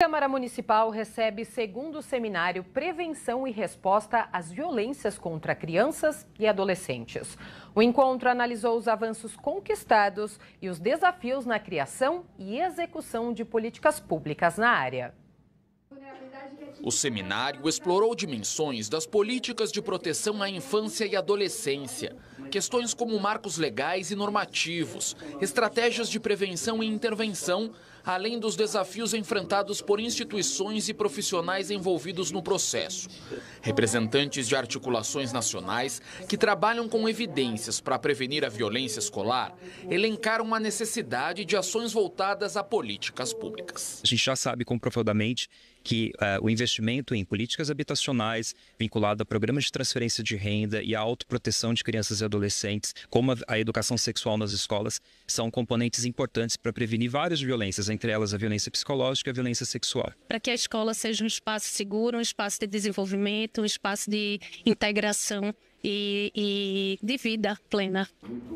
Câmara Municipal recebe segundo seminário Prevenção e Resposta às Violências contra Crianças e Adolescentes. O encontro analisou os avanços conquistados e os desafios na criação e execução de políticas públicas na área. O seminário explorou dimensões das políticas de proteção à infância e adolescência, questões como marcos legais e normativos, estratégias de prevenção e intervenção, além dos desafios enfrentados por instituições e profissionais envolvidos no processo. Representantes de articulações nacionais que trabalham com evidências para prevenir a violência escolar elencaram a necessidade de ações voltadas a políticas públicas. A gente já sabe comprovadamente que uh, o investimento em políticas habitacionais vinculado a programas de transferência de renda e a autoproteção de crianças e adolescentes, como a, a educação sexual nas escolas, são componentes importantes para prevenir várias violências, entre elas a violência psicológica e a violência sexual. Para que a escola seja um espaço seguro, um espaço de desenvolvimento, um espaço de integração e, e de vida plena.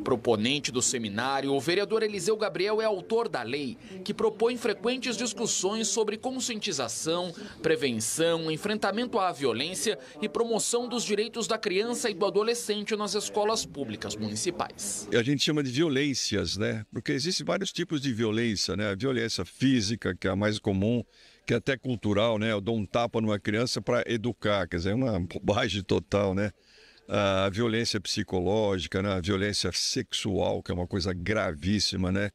Proponente do seminário, o vereador Eliseu Gabriel é autor da lei que propõe frequentes discussões sobre conscientização, prevenção, enfrentamento à violência e promoção dos direitos da criança e do adolescente nas escolas públicas municipais. A gente chama de violências, né? Porque existem vários tipos de violência, né? A violência física, que é a mais comum, que é até cultural, né? Eu dou um tapa numa criança para educar, quer dizer, é uma bobagem total, né? a violência psicológica, né? a violência sexual, que é uma coisa gravíssima, né?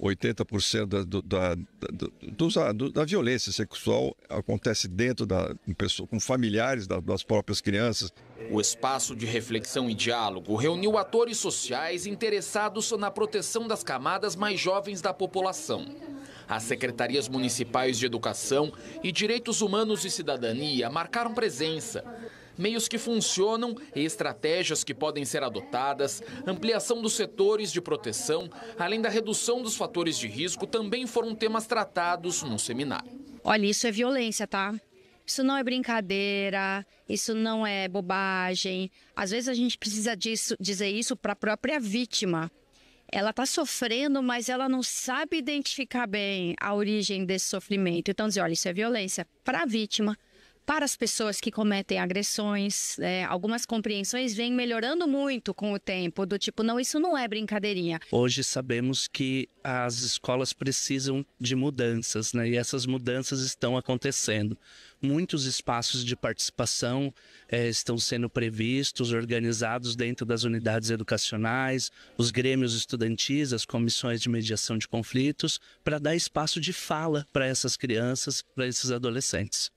80% da, do, da, da, ah, da, violência sexual acontece dentro da pessoa, com familiares das próprias crianças. O espaço de reflexão e diálogo reuniu atores sociais interessados na proteção das camadas mais jovens da população. As secretarias municipais de educação e direitos humanos e cidadania marcaram presença meios que funcionam e estratégias que podem ser adotadas, ampliação dos setores de proteção, além da redução dos fatores de risco, também foram temas tratados no seminário. Olha, isso é violência, tá? Isso não é brincadeira, isso não é bobagem. Às vezes a gente precisa disso, dizer isso para a própria vítima. Ela está sofrendo, mas ela não sabe identificar bem a origem desse sofrimento. Então, dizer, olha, isso é violência para a vítima, para as pessoas que cometem agressões, é, algumas compreensões vêm melhorando muito com o tempo, do tipo, não, isso não é brincadeirinha. Hoje sabemos que as escolas precisam de mudanças, né? E essas mudanças estão acontecendo. Muitos espaços de participação é, estão sendo previstos, organizados dentro das unidades educacionais, os grêmios estudantis, as comissões de mediação de conflitos, para dar espaço de fala para essas crianças, para esses adolescentes.